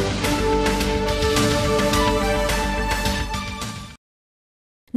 Thank you.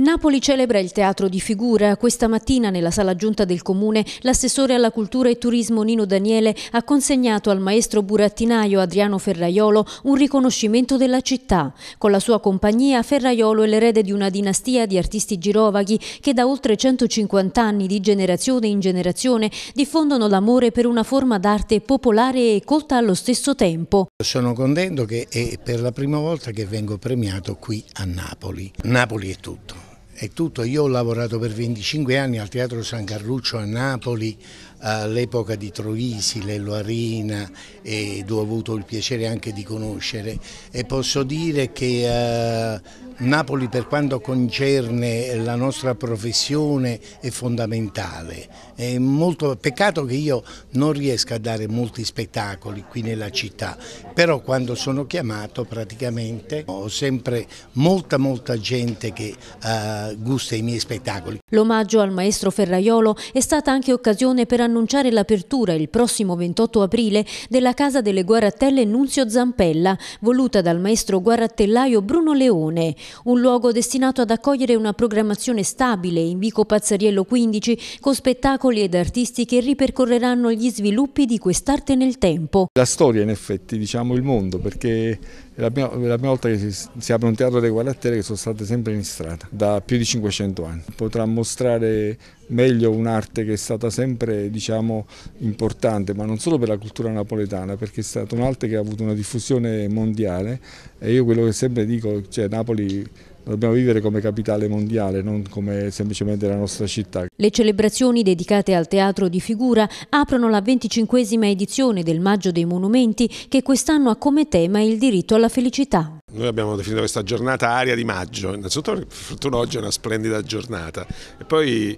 Napoli celebra il teatro di figura. Questa mattina nella sala giunta del comune l'assessore alla cultura e turismo Nino Daniele ha consegnato al maestro burattinaio Adriano Ferraiolo un riconoscimento della città. Con la sua compagnia Ferraiolo è l'erede di una dinastia di artisti girovaghi che da oltre 150 anni di generazione in generazione diffondono l'amore per una forma d'arte popolare e colta allo stesso tempo. Sono contento che è per la prima volta che vengo premiato qui a Napoli. Napoli è tutto è tutto. Io ho lavorato per 25 anni al Teatro San Carluccio a Napoli, all'epoca di Troisi, Lello Arina ed ho avuto il piacere anche di conoscere e posso dire che eh, Napoli per quanto concerne la nostra professione è fondamentale. È molto, peccato che io non riesca a dare molti spettacoli qui nella città, però quando sono chiamato praticamente ho sempre molta molta gente che eh, gusto e i miei spettacoli. L'omaggio al maestro Ferraiolo è stata anche occasione per annunciare l'apertura il prossimo 28 aprile della Casa delle Guarattelle Nunzio Zampella, voluta dal maestro guarattellaio Bruno Leone, un luogo destinato ad accogliere una programmazione stabile in Vico Pazzariello 15 con spettacoli ed artisti che ripercorreranno gli sviluppi di quest'arte nel tempo. La storia in effetti, diciamo il mondo, perché è la prima, la prima volta che si, si apre un teatro delle Guarattelle che sono state sempre in strada, da più di 500 anni. Potrà mostrare meglio un'arte che è stata sempre diciamo, importante, ma non solo per la cultura napoletana, perché è stata un'arte che ha avuto una diffusione mondiale e io quello che sempre dico, cioè Napoli la dobbiamo vivere come capitale mondiale, non come semplicemente la nostra città. Le celebrazioni dedicate al teatro di figura aprono la 25esima edizione del Maggio dei Monumenti che quest'anno ha come tema il diritto alla felicità. Noi abbiamo definito questa giornata aria di maggio, innanzitutto per fortuna oggi è una splendida giornata e poi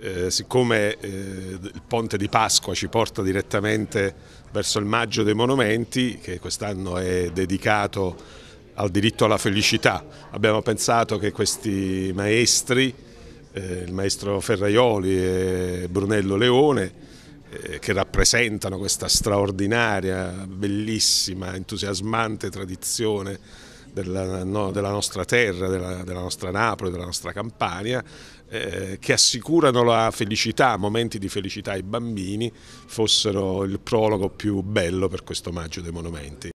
eh, siccome eh, il ponte di Pasqua ci porta direttamente verso il maggio dei monumenti che quest'anno è dedicato al diritto alla felicità, abbiamo pensato che questi maestri, eh, il maestro Ferraioli e Brunello Leone, eh, che rappresentano questa straordinaria, bellissima, entusiasmante tradizione della, no, della nostra terra, della, della, nostra Napoli, della nostra Campania, eh, che assicurano la felicità, momenti di felicità ai bambini, fossero il prologo più bello per questo maggio dei monumenti.